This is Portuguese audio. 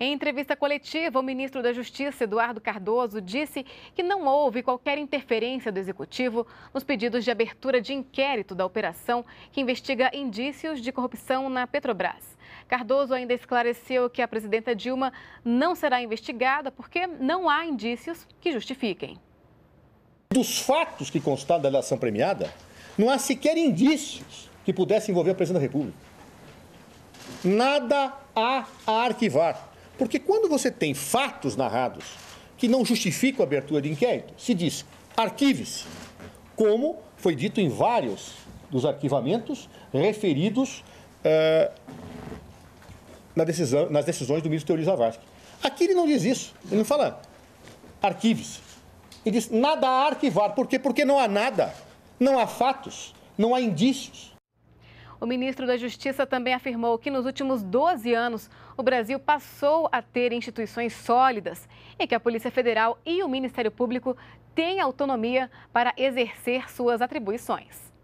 Em entrevista coletiva, o ministro da Justiça, Eduardo Cardoso, disse que não houve qualquer interferência do executivo nos pedidos de abertura de inquérito da operação que investiga indícios de corrupção na Petrobras. Cardoso ainda esclareceu que a presidenta Dilma não será investigada porque não há indícios que justifiquem. Dos fatos que constaram da delação premiada, não há sequer indícios que pudessem envolver a presidente da República. Nada há a arquivar. Porque quando você tem fatos narrados que não justificam a abertura de inquérito, se diz arquive como foi dito em vários dos arquivamentos referidos eh, na decisão, nas decisões do ministro Teori Zavascki. Aqui ele não diz isso, ele não fala arquive Ele diz nada a arquivar. Por quê? Porque não há nada, não há fatos, não há indícios. O ministro da Justiça também afirmou que nos últimos 12 anos o Brasil passou a ter instituições sólidas e que a Polícia Federal e o Ministério Público têm autonomia para exercer suas atribuições.